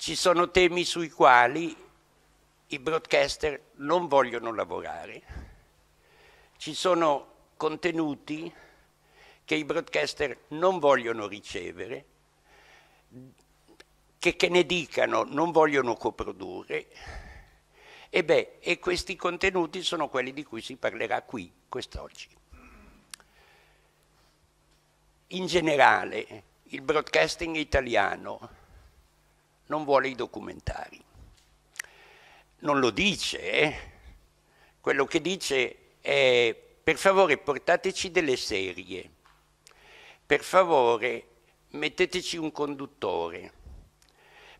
Ci sono temi sui quali i broadcaster non vogliono lavorare. Ci sono contenuti che i broadcaster non vogliono ricevere, che, che ne dicano non vogliono coprodurre. E, beh, e questi contenuti sono quelli di cui si parlerà qui quest'oggi. In generale, il broadcasting italiano non vuole i documentari. Non lo dice, eh? quello che dice è per favore portateci delle serie, per favore metteteci un conduttore,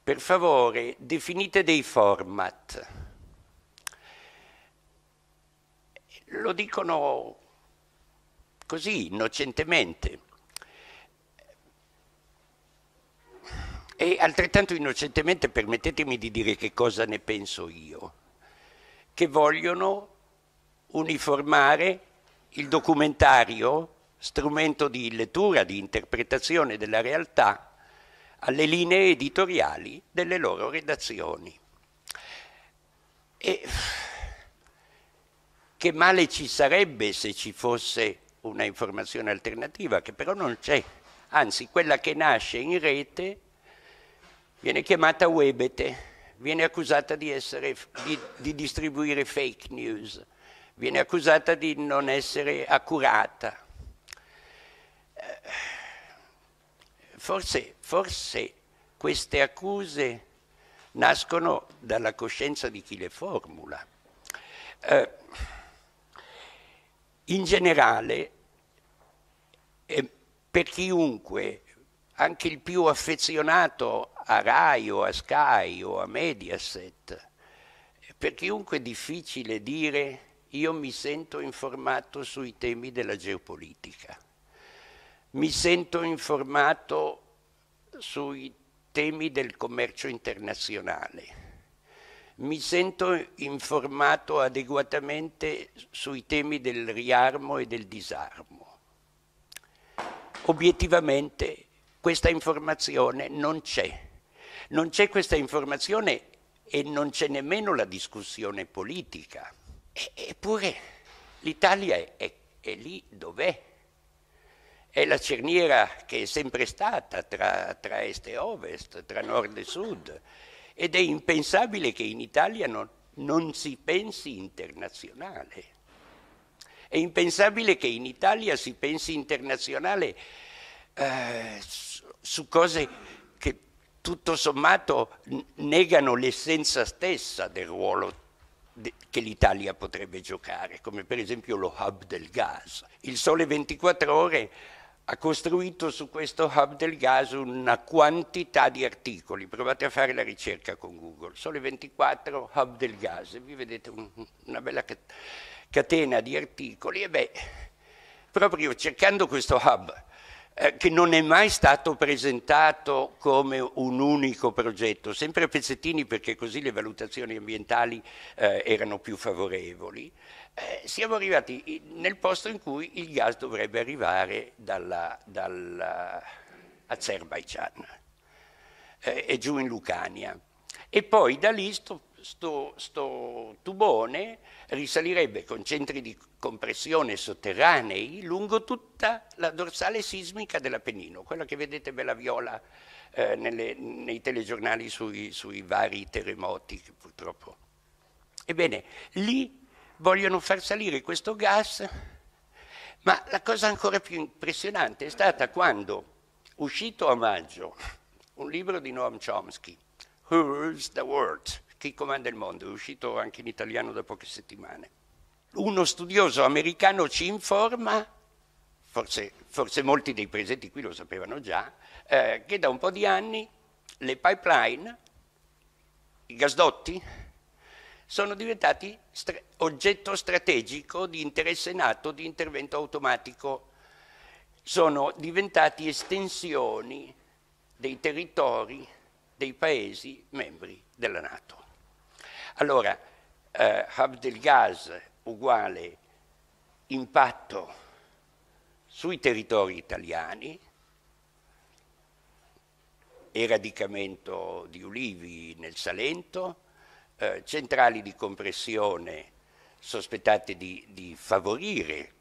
per favore definite dei format. Lo dicono così, innocentemente. E altrettanto innocentemente permettetemi di dire che cosa ne penso io, che vogliono uniformare il documentario, strumento di lettura, di interpretazione della realtà, alle linee editoriali delle loro redazioni. E che male ci sarebbe se ci fosse una informazione alternativa, che però non c'è, anzi quella che nasce in rete viene chiamata Webete, viene accusata di, essere, di, di distribuire fake news, viene accusata di non essere accurata. Eh, forse, forse queste accuse nascono dalla coscienza di chi le formula. Eh, in generale, eh, per chiunque, anche il più affezionato a Rai o a Sky o a Mediaset. Per chiunque è difficile dire io mi sento informato sui temi della geopolitica, mi sento informato sui temi del commercio internazionale, mi sento informato adeguatamente sui temi del riarmo e del disarmo. Obiettivamente questa informazione non c'è. Non c'è questa informazione e non c'è nemmeno la discussione politica. E, eppure l'Italia è, è, è lì dov'è. È la cerniera che è sempre stata tra, tra est e ovest, tra nord e sud. Ed è impensabile che in Italia non, non si pensi internazionale. È impensabile che in Italia si pensi internazionale eh, su cose tutto sommato negano l'essenza stessa del ruolo che l'Italia potrebbe giocare, come per esempio lo hub del gas. Il Sole 24 ore ha costruito su questo hub del gas una quantità di articoli. Provate a fare la ricerca con Google. Sole 24, hub del gas. E vi vedete un, una bella catena di articoli. E beh, proprio cercando questo hub eh, che non è mai stato presentato come un unico progetto, sempre a pezzettini perché così le valutazioni ambientali eh, erano più favorevoli, eh, siamo arrivati nel posto in cui il gas dovrebbe arrivare dall'Azerbaigian dalla, eh, e giù in Lucania. E poi da lì sto questo tubone risalirebbe con centri di compressione sotterranei lungo tutta la dorsale sismica dell'Apennino, quella che vedete bella viola eh, nelle, nei telegiornali sui, sui vari terremoti purtroppo. Ebbene, lì vogliono far salire questo gas, ma la cosa ancora più impressionante è stata quando, uscito a maggio, un libro di Noam Chomsky, Who Rules the World? Chi comanda il mondo, è uscito anche in italiano da poche settimane. Uno studioso americano ci informa, forse, forse molti dei presenti qui lo sapevano già, eh, che da un po' di anni le pipeline, i gasdotti, sono diventati stra- oggetto strategico di interesse nato di intervento automatico. Sono diventati estensioni dei territori dei Paesi membri della Nato. Allora, eh, gas uguale impatto sui territori italiani eradicamento di ulivi nel Salento, eh, centrali di compressione sospettate di, di favorire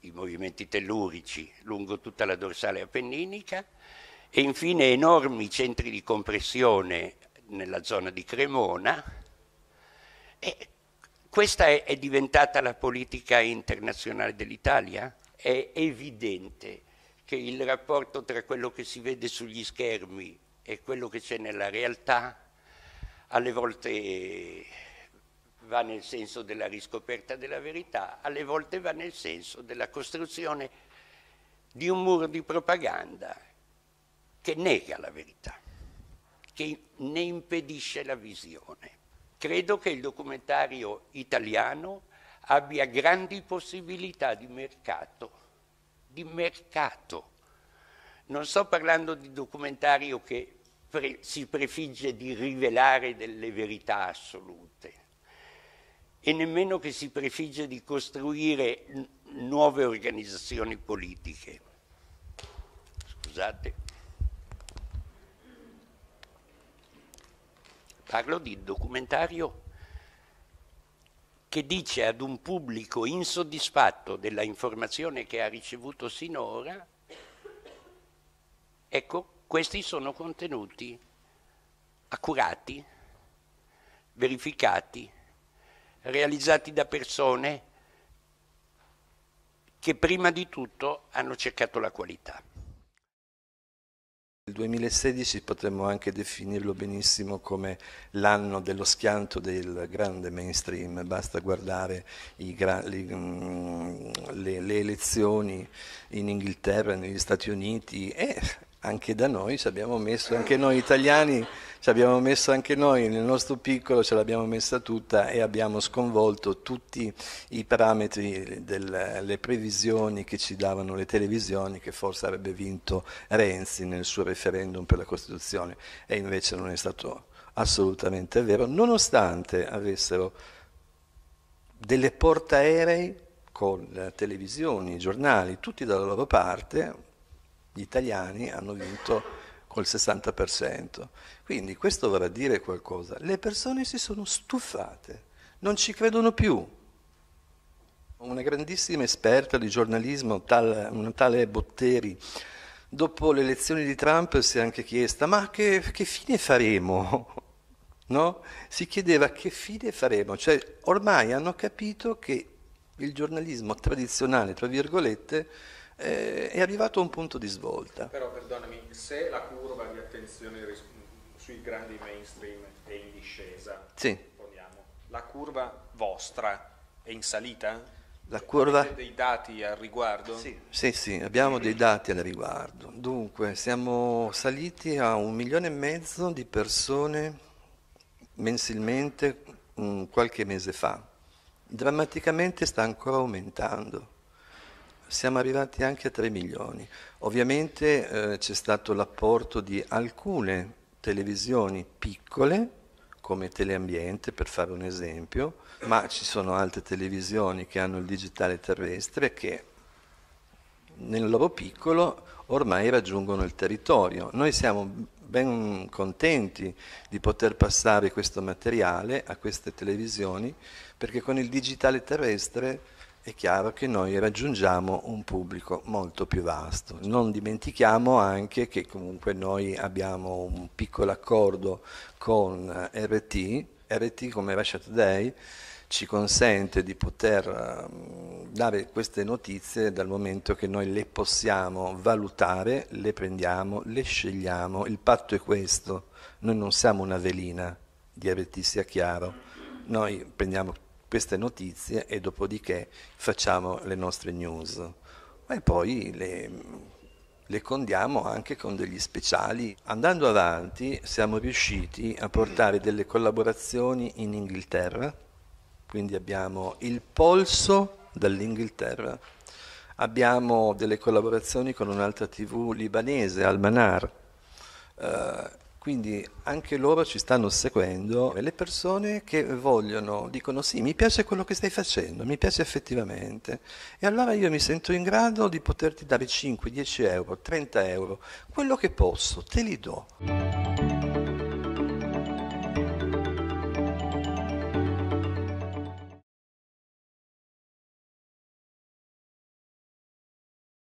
i movimenti tellurici lungo tutta la dorsale appenninica e infine enormi centri di compressione nella zona di Cremona, e eh, questa è, è diventata la politica internazionale dell'Italia. È evidente che il rapporto tra quello che si vede sugli schermi e quello che c'è nella realtà alle volte va nel senso della riscoperta della verità, alle volte va nel senso della costruzione di un muro di propaganda che nega la verità, che ne impedisce la visione. Credo che il documentario italiano abbia grandi possibilità di mercato, di mercato. Non sto parlando di documentario che pre si prefigge di rivelare delle verità assolute e nemmeno che si prefigge di costruire nuove organizzazioni politiche. Scusate. Parlo di documentario che dice ad un pubblico insoddisfatto della informazione che ha ricevuto sinora, ecco, questi sono contenuti accurati, verificati, realizzati da persone che prima di tutto hanno cercato la qualità. Il 2016 potremmo anche definirlo benissimo come l'anno dello schianto del grande mainstream, basta guardare gra le, mm, le, le, elezioni in Inghilterra, negli Stati Uniti e anche da noi ci abbiamo messo, anche noi italiani, ci abbiamo messo anche noi nel nostro piccolo, ce l'abbiamo messa tutta e abbiamo sconvolto tutti i parametri delle previsioni che ci davano le televisioni che forse avrebbe vinto Renzi nel suo referendum per la Costituzione e invece non è stato assolutamente vero, nonostante avessero delle portaerei con televisioni, giornali, tutti dalla loro parte, gli italiani hanno vinto col 60%. Quindi questo vorrà dire qualcosa. Le persone si sono stufate, non ci credono più. Una grandissima esperta di giornalismo, tal, una tale Botteri, dopo le elezioni di Trump si è anche chiesta ma che, che fine faremo? No? Si chiedeva che fine faremo, cioè ormai hanno capito che il giornalismo tradizionale, tra virgolette, eh, è arrivato a un punto di svolta. Però perdonami, se la curva di attenzione sui grandi mainstream è in discesa, sì. la curva vostra è in salita? La curva... Avete dei dati al riguardo? Sì, sì, sì abbiamo dei dati al riguardo. Dunque, siamo saliti a un milione e mezzo di persone mensilmente mh, mm, qualche mese fa. Drammaticamente sta ancora aumentando siamo arrivati anche a 3 milioni. Ovviamente eh, c'è stato l'apporto di alcune televisioni piccole, come Teleambiente per fare un esempio, ma ci sono altre televisioni che hanno il digitale terrestre che nel loro piccolo ormai raggiungono il territorio. Noi siamo ben contenti di poter passare questo materiale a queste televisioni perché con il digitale terrestre è chiaro che noi raggiungiamo un pubblico molto più vasto. Non dimentichiamo anche che comunque noi abbiamo un piccolo accordo con eh, RT, RT come Russia Today ci consente di poter ehm, dare queste notizie dal momento che noi le possiamo valutare, le prendiamo, le scegliamo. Il patto è questo, noi non siamo una velina di RT, sia chiaro. Noi prendiamo queste notizie e dopodiché facciamo le nostre news. E poi le, le condiamo anche con degli speciali. Andando avanti siamo riusciti a portare delle collaborazioni in Inghilterra, quindi abbiamo il polso dall'Inghilterra, abbiamo delle collaborazioni con un'altra tv libanese, Almanar, eh, quindi anche loro ci stanno seguendo le persone che vogliono, dicono sì, mi piace quello che stai facendo, mi piace effettivamente. E allora io mi sento in grado di poterti dare 5, 10 euro, 30 euro, quello che posso, te li do.